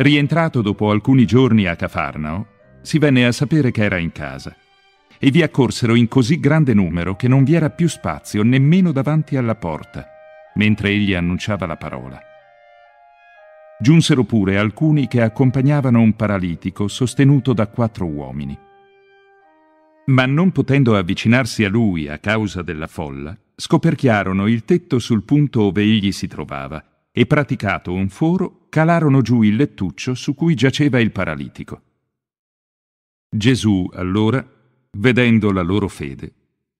Rientrato dopo alcuni giorni a Cafarnao, si venne a sapere che era in casa e vi accorsero in così grande numero che non vi era più spazio nemmeno davanti alla porta, mentre egli annunciava la parola. Giunsero pure alcuni che accompagnavano un paralitico sostenuto da quattro uomini. Ma non potendo avvicinarsi a lui a causa della folla, scoperchiarono il tetto sul punto ove egli si trovava e praticato un foro, calarono giù il lettuccio su cui giaceva il paralitico. Gesù, allora, vedendo la loro fede,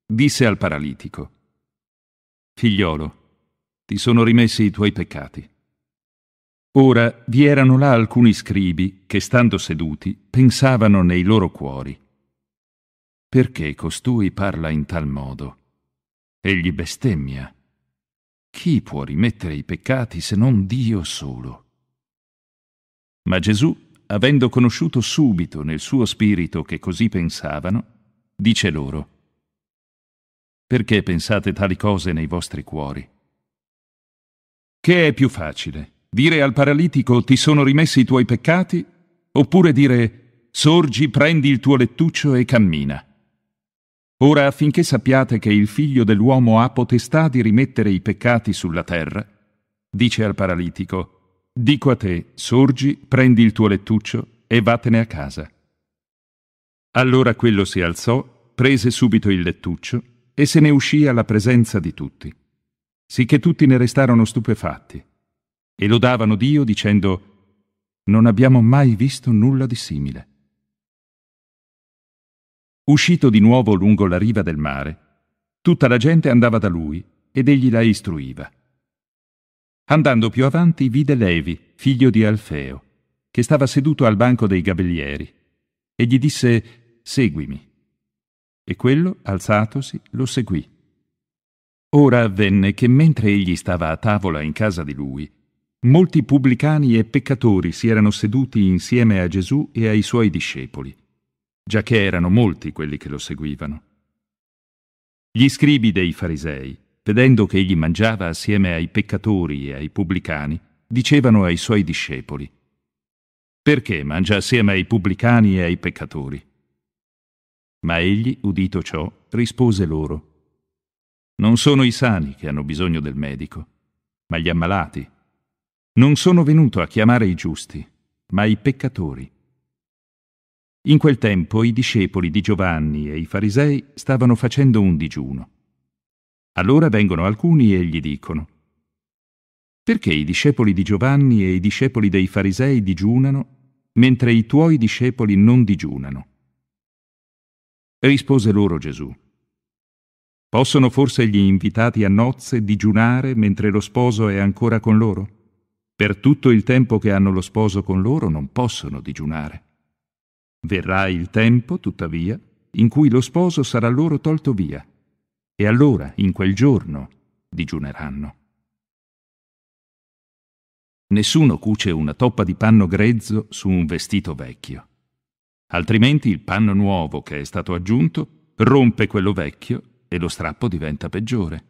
disse al paralitico, Figliolo, ti sono rimessi i tuoi peccati. Ora vi erano là alcuni scribi che, stando seduti, pensavano nei loro cuori. Perché costui parla in tal modo? Egli bestemmia. Chi può rimettere i peccati se non Dio solo? Ma Gesù, avendo conosciuto subito nel suo spirito che così pensavano, dice loro, Perché pensate tali cose nei vostri cuori? Che è più facile? Dire al paralitico ti sono rimessi i tuoi peccati? Oppure dire sorgi, prendi il tuo lettuccio e cammina? Ora affinché sappiate che il figlio dell'uomo ha potestà di rimettere i peccati sulla terra, dice al paralitico, dico a te, sorgi, prendi il tuo lettuccio e vattene a casa. Allora quello si alzò, prese subito il lettuccio e se ne uscì alla presenza di tutti, sicché tutti ne restarono stupefatti e lodavano Dio dicendo, non abbiamo mai visto nulla di simile. Uscito di nuovo lungo la riva del mare, tutta la gente andava da lui ed egli la istruiva. Andando più avanti vide Levi, figlio di Alfeo, che stava seduto al banco dei gabellieri, e gli disse Seguimi. E quello, alzatosi, lo seguì. Ora avvenne che mentre egli stava a tavola in casa di lui, molti pubblicani e peccatori si erano seduti insieme a Gesù e ai suoi discepoli già che erano molti quelli che lo seguivano. Gli scribi dei farisei, vedendo che egli mangiava assieme ai peccatori e ai pubblicani, dicevano ai suoi discepoli, Perché mangia assieme ai pubblicani e ai peccatori? Ma egli, udito ciò, rispose loro, Non sono i sani che hanno bisogno del medico, ma gli ammalati. Non sono venuto a chiamare i giusti, ma i peccatori. In quel tempo i discepoli di Giovanni e i farisei stavano facendo un digiuno. Allora vengono alcuni e gli dicono, Perché i discepoli di Giovanni e i discepoli dei farisei digiunano, mentre i tuoi discepoli non digiunano? Rispose loro Gesù, Possono forse gli invitati a nozze digiunare mentre lo sposo è ancora con loro? Per tutto il tempo che hanno lo sposo con loro non possono digiunare. Verrà il tempo, tuttavia, in cui lo sposo sarà loro tolto via, e allora, in quel giorno, digiuneranno. Nessuno cuce una toppa di panno grezzo su un vestito vecchio, altrimenti il panno nuovo che è stato aggiunto rompe quello vecchio e lo strappo diventa peggiore.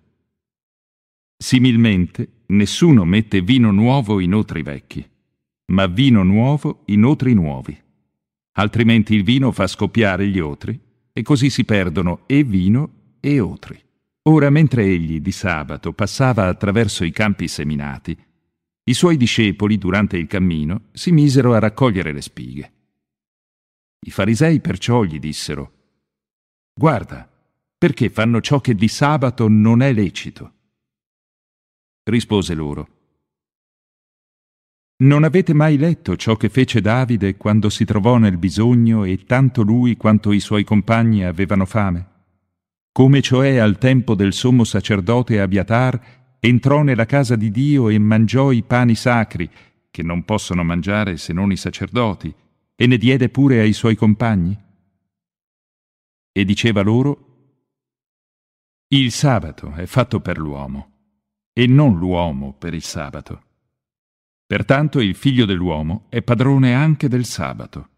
Similmente, nessuno mette vino nuovo in otri vecchi, ma vino nuovo in otri nuovi altrimenti il vino fa scoppiare gli otri, e così si perdono e vino e otri. Ora, mentre egli di sabato passava attraverso i campi seminati, i suoi discepoli, durante il cammino, si misero a raccogliere le spighe. I farisei perciò gli dissero, Guarda, perché fanno ciò che di sabato non è lecito? Rispose loro, non avete mai letto ciò che fece Davide quando si trovò nel bisogno e tanto lui quanto i suoi compagni avevano fame? Come cioè al tempo del sommo sacerdote Abiatar entrò nella casa di Dio e mangiò i pani sacri, che non possono mangiare se non i sacerdoti, e ne diede pure ai suoi compagni? E diceva loro, Il sabato è fatto per l'uomo, e non l'uomo per il sabato. Pertanto il figlio dell'uomo è padrone anche del sabato.